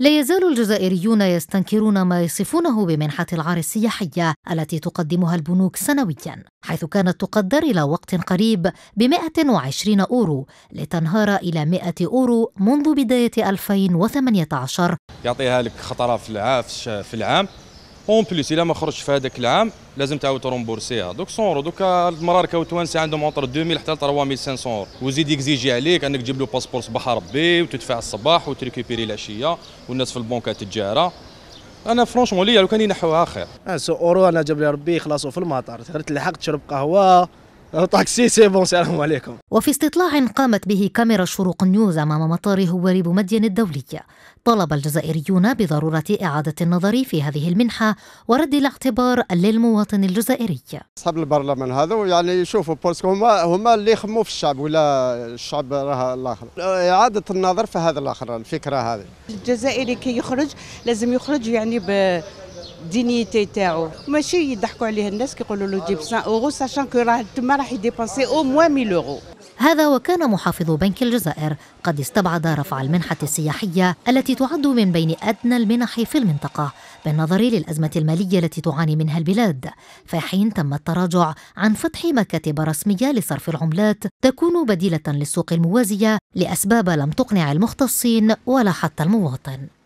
لا يزال الجزائريون يستنكرون ما يصفونه بمنحة العار السياحية التي تقدمها البنوك سنويا حيث كانت تقدر إلى وقت قريب ب 120 أورو لتنهار إلى 100 أورو منذ بداية 2018 يعطيها لك خطرة في العام اون بليس الا ما خرجش في هذاك العام لازم تعاود ترومبورسيها دوك 100 اورو دوكا المرار كاو توانسي عندهم اونتر 2000 حتى 3500 اورو وزيد يكزيجي عليك انك تجيب له باسبور صباح ربي وتدفع الصباح وتريكوبيري العشيه والناس في البنكه تتجاره انا فرونشمون ليا لو كان ينحوها خير 100 آه، اورو انا جاب لي ربي يخلصوا في المطار تلحقت تشرب قهوه أه، طاكسي سي بون سلام عليكم وفي استطلاع قامت به كاميرا شروق نيوز امام مطار هواري بومدين الدولي طلب الجزائريون بضروره اعاده النظر في هذه المنحه ورد الاعتبار للمواطن الجزائري اصحاب البرلمان هذا يعني يشوفوا بوسك هما هما اللي يخموا في الشعب ولا الشعب راه الاخر اعاده النظر في هذا الاخر الفكره هذه الجزائري كي يخرج لازم يخرج يعني ب الدينيتي تاعو ماشي يضحكوا عليه الناس كيقولوا له جيب 100 اورو ساشان كو راه تما راح يديباسي او موان 1000 اورو هذا وكان محافظ بنك الجزائر قد استبعد رفع المنحة السياحية التي تعد من بين أدنى المنح في المنطقة بالنظر للأزمة المالية التي تعاني منها البلاد في حين تم التراجع عن فتح مكاتب رسمية لصرف العملات تكون بديلة للسوق الموازية لأسباب لم تقنع المختصين ولا حتى المواطن